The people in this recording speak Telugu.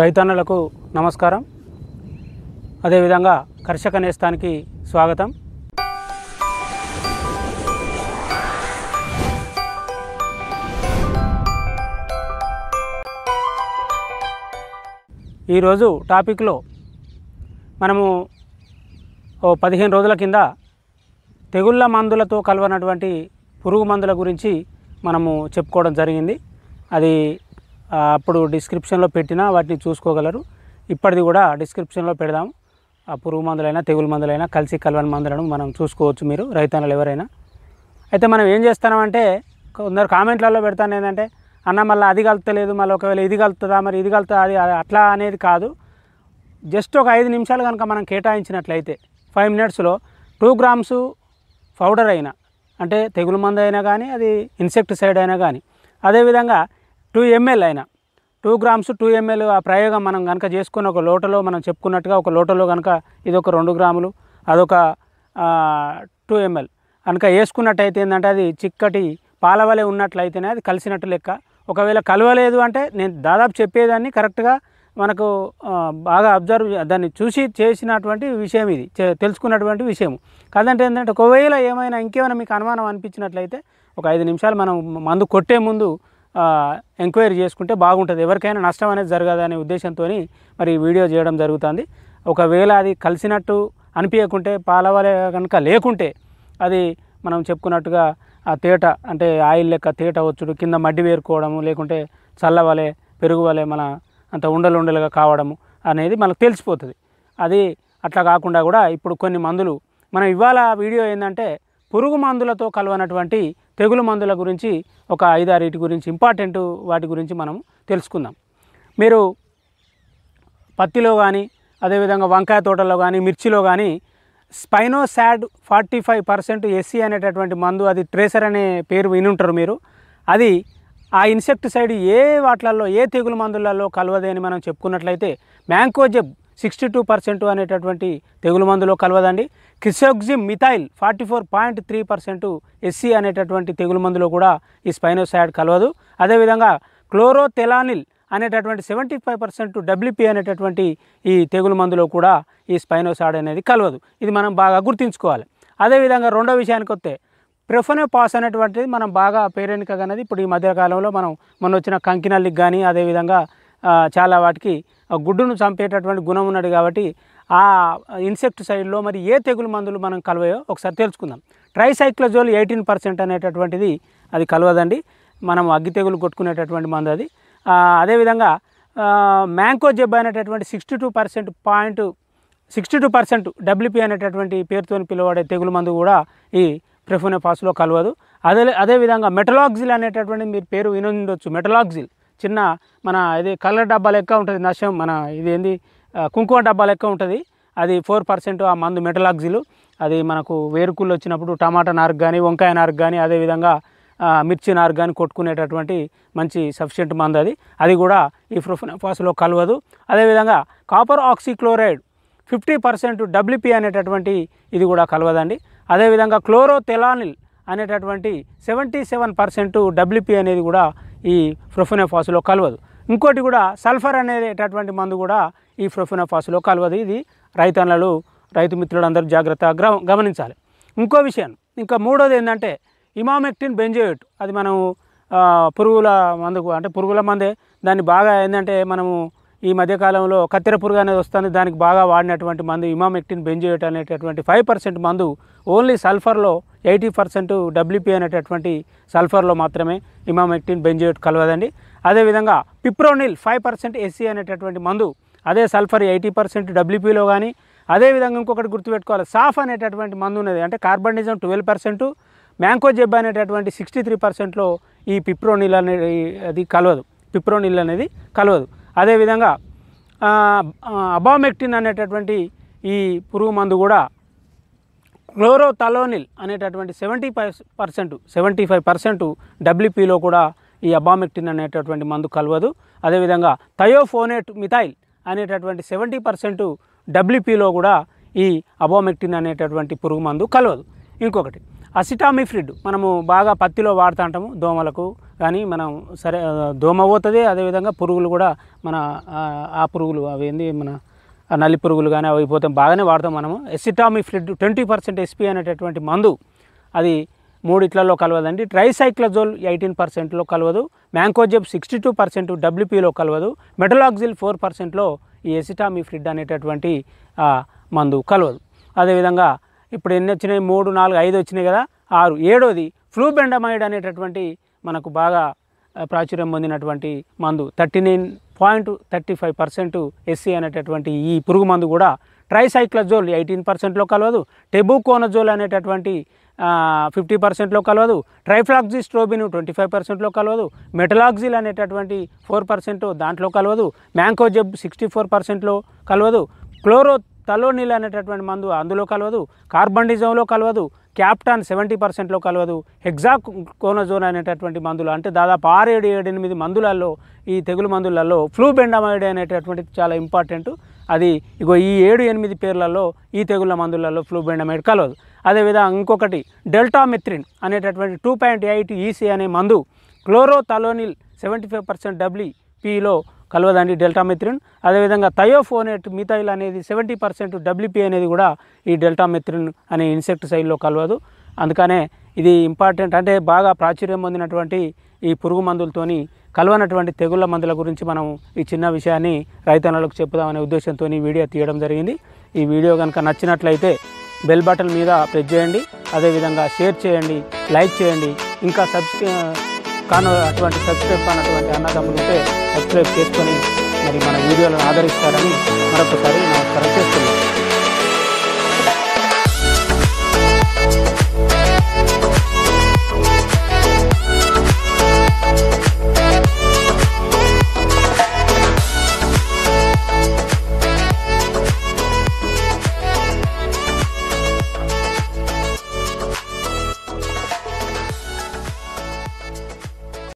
రైతన్నులకు నమస్కారం అదేవిధంగా కర్షక నేస్తానికి స్వాగతం ఈరోజు టాపిక్లో మనము ఓ పదిహేను రోజుల కింద తెగుళ్ళ మందులతో కలవనటువంటి పురుగు మందుల గురించి మనము చెప్పుకోవడం జరిగింది అది అప్పుడు డిస్క్రిప్షన్లో పెట్టినా వాటిని చూసుకోగలరు ఇప్పటిది కూడా డిస్క్రిప్షన్లో పెడదాం ఆ పురుగు మందులైనా తెగులు మందులైనా కలిసి కలవని మందులను మనం చూసుకోవచ్చు మీరు రైతన్నలు ఎవరైనా అయితే మనం ఏం చేస్తామంటే కొందరు కామెంట్లలో పెడతాను ఏంటంటే అన్న మళ్ళీ అది కలుతలేదు మళ్ళీ ఒకవేళ ఇది కలుతుందా మరి ఇది కలుతుందా అది అట్లా అనేది కాదు జస్ట్ ఒక ఐదు నిమిషాలు కనుక మనం కేటాయించినట్లయితే ఫైవ్ మినిట్స్లో టూ గ్రామ్స్ పౌడర్ అయినా అంటే తెగులు మందు అయినా కానీ అది ఇన్సెక్టిసైడ్ అయినా కానీ అదేవిధంగా టూ ఎంఎల్ అయిన టూ గ్రామ్స్ టూ ఎంఎల్ ఆ ప్రయోగం మనం కనుక చేసుకుని ఒక లోటలో మనం చెప్పుకున్నట్టుగా ఒక లోటలో కనుక ఇది ఒక రెండు గ్రాములు అదొక టూ ఎంఎల్ కనుక వేసుకున్నట్టయితే ఏంటంటే అది చిక్కటి పాలవలే ఉన్నట్లయితేనే అది కలిసినట్టు లెక్క ఒకవేళ కలవలేదు అంటే నేను దాదాపు చెప్పేదాన్ని కరెక్ట్గా మనకు బాగా అబ్జర్వ్ దాన్ని చూసి చేసినటువంటి విషయం ఇది తెలుసుకున్నటువంటి విషయం కాదంటే ఏంటంటే ఒకవేళ ఏమైనా ఇంకేమైనా మీకు అనుమానం అనిపించినట్లయితే ఒక ఐదు నిమిషాలు మనం మందు కొట్టే ముందు ఎంక్వైరీ చేసుకుంటే బాగుంటుంది ఎవరికైనా నష్టం అనేది జరగదనే ఉద్దేశంతో మరి వీడియో చేయడం జరుగుతుంది ఒకవేళ అది కలిసినట్టు అనిపించకుంటే పాలవలే కనుక లేకుంటే అది మనం చెప్పుకున్నట్టుగా ఆ తేట అంటే ఆయిల్ లెక్క తేట వచ్చుడు కింద మడ్డి వేరుకోవడము లేకుంటే చల్లవలే పెరుగువలే మన అంత ఉండలు ఉండలుగా కావడము అనేది మనకు తెలిసిపోతుంది అది అట్లా కాకుండా కూడా ఇప్పుడు కొన్ని మందులు మనం ఇవాళ వీడియో ఏంటంటే పురుగు మందులతో కలవనటువంటి తెగులు మందుల గురించి ఒక ఐదారిటి గురించి ఇంపార్టెంట్ వాటి గురించి మనం తెలుసుకుందాం మీరు పత్తిలో కానీ అదేవిధంగా వంకాయ తోటలో కానీ మిర్చిలో కానీ spinosad forty five percent SC అనేటటువంటి మందు అది ట్రేసర్ అనే పేరు వినుంటారు మీరు అది ఆ ఇన్సెక్టిసైడ్ ఏ వాటిలలో ఏ తెగులు మందులలో అని మనం చెప్పుకున్నట్లయితే మ్యాంకోజెబ్ సిక్స్టీ టూ పర్సెంట్ అనేటటువంటి తెగులు మందులో కలవదండి kresoxim methyl forty four point three percent SC అనేటటువంటి తెగులు మందులో కూడా ఈ స్పైనోసైడ్ కలవదు అదేవిధంగా క్లోరోథెలానిల్ అనేటటువంటి సెవెంటీ ఫైవ్ పర్సెంట్ డబ్ల్యూపీ అనేటటువంటి ఈ తెగులు మందులో కూడా ఈ స్పైనోసాడ్ అనేది కలవదు ఇది మనం బాగా గుర్తుంచుకోవాలి అదేవిధంగా రెండో విషయానికి వస్తే ప్రెఫోనే పాస్ అనేటువంటిది మనం బాగా పేరెనికగా అనేది ఇప్పుడు ఈ మధ్యకాలంలో మనం మొన్న వచ్చిన కంకినల్లికి కానీ అదేవిధంగా చాలా వాటికి గుడ్డును చంపేటటువంటి గుణం ఉన్నాడు కాబట్టి ఆ ఇన్సెక్టిసైడ్లో మరి ఏ తెగులు మందులు మనం కలవయో ఒకసారి తెలుసుకుందాం ట్రైసైక్లజోల్ ఎయిటీన్ పర్సెంట్ అనేటటువంటిది అది కలవదండి మనం అగ్గి తెగులు కొట్టుకునేటటువంటి మందు అది అదేవిధంగా మ్యాంకో జెబ్ అనేటటువంటి sixty two percent point sixty two percent WP అనేటటువంటి పేరుతో పిలువబడే తెగులు మందు కూడా ఈ పాస్లో కలవదు అదే అదేవిధంగా మెటలాక్జిల్ అనేటటువంటి మీరు పేరు వినొచ్చు మెటలాక్జిల్ చిన్న మన ఇది కలర్ డబ్బా లెక్క ఉంటుంది నష్టం మన ఇది ఏంది కుంకుమ డబ్బా లెక్క ఉంటుంది అది ఫోర్ పర్సెంట్ ఆ మందు మెటలాక్జిలు అది మనకు వేరుకుళ్ళు వచ్చినప్పుడు టమాటా నారు కానీ వంకాయ నారు కానీ అదేవిధంగా మిర్చి నారు కానీ కొట్టుకునేటటువంటి మంచి సఫిషియంట్ మందు అది అది కూడా ఈ ఫ్రోఫినాఫాస్లో కలవదు అదేవిధంగా copper oxychloride fifty percent WP అనేటటువంటి ఇది కూడా కలవదండి అదేవిధంగా క్లోరోథెలానిల్ అనేటటువంటి సెవెంటీ సెవెన్ పర్సెంట్ డబ్ల్యూపీ అనేది కూడా ఈ ప్రొఫినోఫాసులో కలవదు ఇంకోటి కూడా సల్ఫర్ అనేటటువంటి మందు కూడా ఈ ప్రొఫినోఫాసులో కలవదు ఇది రైతన్నలు రైతు మిత్రులు అందరూ జాగ్రత్తగా గమనించాలి ఇంకో విషయం ఇంకా మూడోది ఏంటంటే ఇమామెక్టిన్ బెంజోయేట్ అది మనము పురుగుల మందుకు అంటే పురుగుల మందే దాన్ని బాగా ఏంటంటే మనము ఈ మధ్యకాలంలో కత్తెర పురుగు అనేది వస్తుంది దానికి బాగా వాడినటువంటి మందు ఇమామెక్టిన్ బెంజియోట్ అనేటటువంటి ఫైవ్ పర్సెంట్ మందు ఓన్లీ సల్ఫర్లో ఎయిటీ పర్సెంట్ డబ్ల్యూపీ అనేటటువంటి సల్ఫర్లో మాత్రమే ఇమామెక్టిన్ బెంజియోట్ కలవదండి అదేవిధంగా పిప్రోనిల్ ఫైవ్ పర్సెంట్ ఎస్సీ అనేటటువంటి మందు అదే సల్ఫర్ ఎయిటీ పర్సెంట్ డబ్ల్యూపీలో కానీ అదేవిధంగా ఇంకొకటి గుర్తుపెట్టుకోవాలి సాఫ్ అనేటటువంటి మందు ఉన్నది అంటే carbendazim twelve percent mancozeb అనేటటువంటి సిక్స్టీ త్రీ పర్సెంట్లో ఈ పిప్రోనిల్ అనేది అది కలవదు పిప్రోనిల్ అనేది కలవదు అదేవిధంగా అబామెక్టిన్ అనేటటువంటి ఈ పురుగు మందు కూడా తలోనిల్ అనేటటువంటి seventy five percent seventy five percent డబ్ల్యూపీలో కూడా ఈ అబామెక్టిన్ అనేటటువంటి మందు కలవదు అదేవిధంగా థయోఫోనేట్ మిథైల్ అనేటటువంటి సెవెంటీ పర్సెంట్ డబ్ల్యూపీలో కూడా ఈ అబోమెక్టిన్ అనేటటువంటి పురుగు మందు కలవదు ఇంకొకటి అసిటామిఫ్రిడ్ మనము బాగా పత్తిలో వాడుతూ ఉంటాము దోమలకు కానీ మనం సరే దోమ పోతుంది అదేవిధంగా పురుగులు కూడా మన ఆ పురుగులు అవి ఏంది మన నల్లి పురుగులు కానీ అవి పోతే బాగానే వాడతాం మనము ఎసిటామిఫ్లిడ్ ట్వంటీ పర్సెంట్ ఎస్పీ అనేటటువంటి మందు అది మూడిట్లలో కలవదండి ట్రైసైక్లజోల్ ఎయిటీన్ పర్సెంట్లో కలవదు మ్యాంకోజెబ్ సిక్స్టీ టూ పర్సెంట్ డబ్ల్యూపీలో కలవదు మెటలాక్జిల్ ఫోర్ పర్సెంట్లో ఈ ఎసిటామిఫ్లిడ్ అనేటటువంటి మందు కలవదు అదేవిధంగా ఇప్పుడు ఎన్ని వచ్చినాయి మూడు నాలుగు ఐదు వచ్చినాయి కదా ఆరు ఏడోది ఫ్లూబెండమైడ్ అనేటటువంటి మనకు బాగా ప్రాచుర్యం పొందినటువంటి మందు thirty nine point thirty five percent SC అనేటటువంటి ఈ పురుగు మందు కూడా ట్రైసైక్లజోల్ ఎయిటీన్ పర్సెంట్లో కలవదు టెబుకోనజోల్ అనేటటువంటి ఫిఫ్టీ పర్సెంట్లో కలవదు ట్రైఫ్లాక్జీ స్ట్రోబిన్ ట్వంటీ ఫైవ్ పర్సెంట్లో కలవదు మెటలాక్జిల్ అనేటటువంటి ఫోర్ పర్సెంట్ దాంట్లో కలవదు మ్యాంకోజెబ్ సిక్స్టీ ఫోర్ పర్సెంట్లో కలవదు క్లోరో తలోనిల్ అనేటటువంటి మందు అందులో కలవదు కార్బండిజంలో కలవదు క్యాప్టాన్ సెవెంటీ పర్సెంట్లో కలవదు ఎగ్జాక్ కోనజోన్ అనేటటువంటి మందులు అంటే దాదాపు ఆరు ఏడు ఏడు ఎనిమిది మందులలో ఈ తెగులు మందులలో ఫ్లూ బెండమైడ్ అనేటటువంటిది చాలా ఇంపార్టెంట్ అది ఇగో ఈ ఏడు ఎనిమిది పేర్లలో ఈ తెగుళ్ళ మందులలో ఫ్లూ బెండమైడ్ కలవదు అదేవిధంగా ఇంకొకటి డెల్టా మెత్రిన్ అనేటటువంటి టూ పాయింట్ ఎయిట్ ఈసీ అనే మందు క్లోరోథలోనిల్ సెవెంటీ ఫైవ్ పర్సెంట్ డబ్ల్యూపీలో కలవదండి డెల్టా మెత్రిన్ అదేవిధంగా థయోఫోనేట్ మిథైల్ అనేది సెవెంటీ పర్సెంట్ డబ్ల్యూపీ అనేది కూడా ఈ డెల్టా మెత్రిన్ అనే ఇన్సెక్ట్ సైడ్లో కలవదు అందుకనే ఇది ఇంపార్టెంట్ అంటే బాగా ప్రాచుర్యం పొందినటువంటి ఈ పురుగు మందులతోని కలవనటువంటి తెగుళ్ళ మందుల గురించి మనం ఈ చిన్న విషయాన్ని రైతన్నలకు చెప్పుదామనే ఉద్దేశంతో ఈ వీడియో తీయడం జరిగింది ఈ వీడియో కనుక నచ్చినట్లయితే బెల్ బటన్ మీద ప్రెస్ చేయండి అదేవిధంగా షేర్ చేయండి లైక్ చేయండి ఇంకా సబ్స్క్రై కాను అటువంటి సబ్స్క్రైబ్ కానటువంటి అన్నదమ్ములు ఉంటే సబ్స్క్రైబ్ చేసుకొని మరి మన వీడియోలను ఆదరిస్తారని మరొకసారి నమస్కారం చేస్తున్నాను